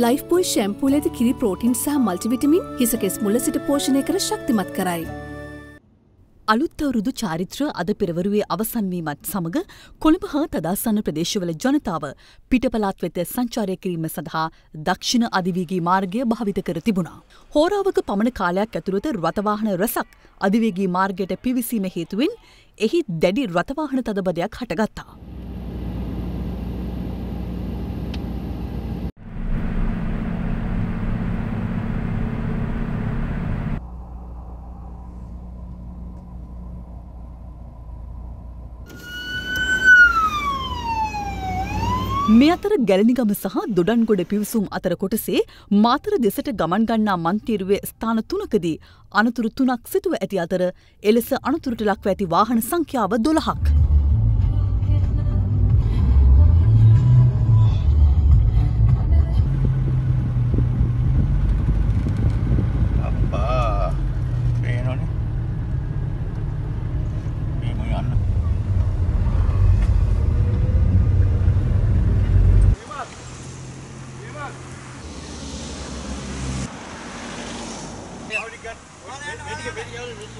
Lifebuoy ශැම්පූල ඇති කිරි protein සහ මල්ටිවිටමින් හිසකෙස් මුල සිට පෝෂණය කර ශක්තිමත් කරයි. අලුත් අවුරුදු චාරිත්‍ර අද පෙරවරුවේ අවසන්වීමත් සමඟ කොළඹ හා තදාසන්න ප්‍රදේශවල ජනතාව පිටපලාත් වෙත සංචාරය කිරීම සඳහා දක්ෂිණ අධිවේගී මාර්ගය භාවිත කර තිබුණා. හෝරාවක පමණ කාලයක් ඇතුළත රථවාහන රැසක් අධිවේගී මාර්ගයට පිවිසීම හේතුවෙන් එහි දැඩි රථවාහන තදබදයක් හටගත්තා. මේ අතර ගැලනිගම සහ දොඩන්ගොඩ පිවිසුම් අතර කොටසේ මාතර දෙසට ගමන් ගන්නා මන්තීරුවේ ස්ථාන තුනකදී අනතුරු තුනක් සිතුව ඇති අතර එලෙස අනතුරට ලක්ව ඇති වාහන සංඛ්‍යාව දොළහක්. ඉස්සරහින්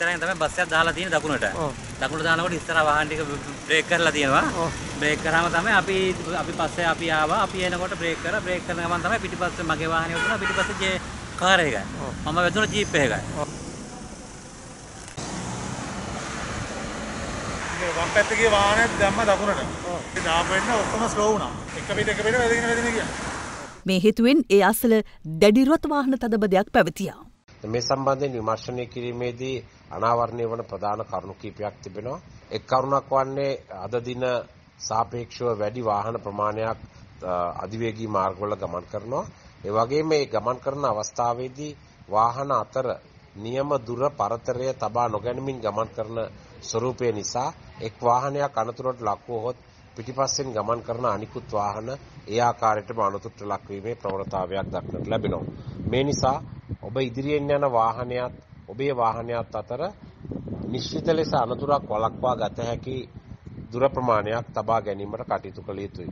තමයි බස් එක දාලා තියෙන්නේ දකුණට. ඔව්. දකුණට දානකොට ඉස්සර වාහන ටික බ්‍රේක් කරලා තියෙනවා. ඔව්. බ්‍රේක් කරාම තමයි අපි අපි පස්සේ අපි ආවා. අපි එනකොට බ්‍රේක් කරා. බ්‍රේක් කරන ගමන් තමයි පිටිපස්සේ මගේ වාහනේ වතුනා. පිටිපස්සේ කාර් එකයි. මම වැදුණා ජීප් එකයි. ඔව්. වම් පැත්තේ ගිය වාහනයක් දැම්ම දකුණට. ඒ දාපු වෙන්න ඔක්කොම ස්ලෝ වුණා. එක පිට එක පිට වැදගෙන වැදගෙන ගියා. මේ හේතුවෙන් ඒ අසල දැඩි රොත් වාහන තදබදයක් පැවතියා. මේ සම්බන්ධයෙන් විමර්ශනය කිරීමේදී අනාවරණය වන ප්‍රධාන කරුණු කීපයක් තිබෙනවා. එක් කරුණක් වන්නේ අද දින සාපේක්ෂව වැඩි වාහන ප්‍රමාණයක් අධිවේගී මාර්ගවල ගමන් කරනවා. ඒ වගේම මේ ගමන් කරන අවස්ථාවේදී වාහන අතර නියම දුර පරතරය තබා නොගැනීමින් ගමන් කරන ස්වરૂපය නිසා එක් වාහනයක් අනතුරට ලක් වුවහොත් පිටිපස්සෙන් ගමන් කරන අනිකුත් වාහන ඒ ආකාරයටම අනතුරට ලක් වීමේ ප්‍රවණතාවයක් දක්නට ලැබෙනවා. මේ නිසා ඔබ ඉදිරියෙන් යන වාහනයත් ඔබේ වාහනයත් අතර නිශ්චිත ලෙස අනතුරක් වළක්වා ගත හැකි දුර ප්‍රමාණයක් තබා ගැනීමට කටයුතු කළ යුතුයි.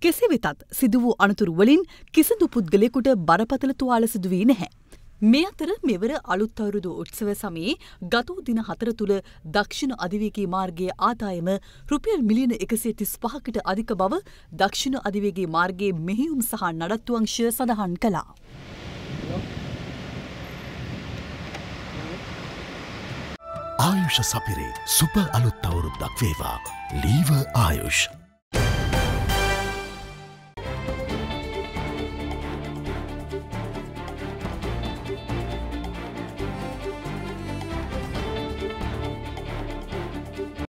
කෙසේ වෙතත් සිදු වූ අනතුරු වලින් කිසිදු පුද්ගලයෙකුට බරපතල තුවාල සිදු වී නැහැ. මේ අතර මෙවර අලුත් අවුරුදු උත්සව සමයේ ගතූ දින හතර තුළ දක්ෂිණ අධිවේගේ මාර්ගයේ ආදායම රුපියල් මිලියන එකසේ තිස් පහකට අධික බව දක්ෂිණ අධිවේගේ මාර්ගයේ මෙහියුම් සහ නඩත්තු අංශය සඳහන් කළා. ආයුෂ සපිරේ සුප අලුත් අවුරුද්දක් වේවා. ලීව ආයුෂ්.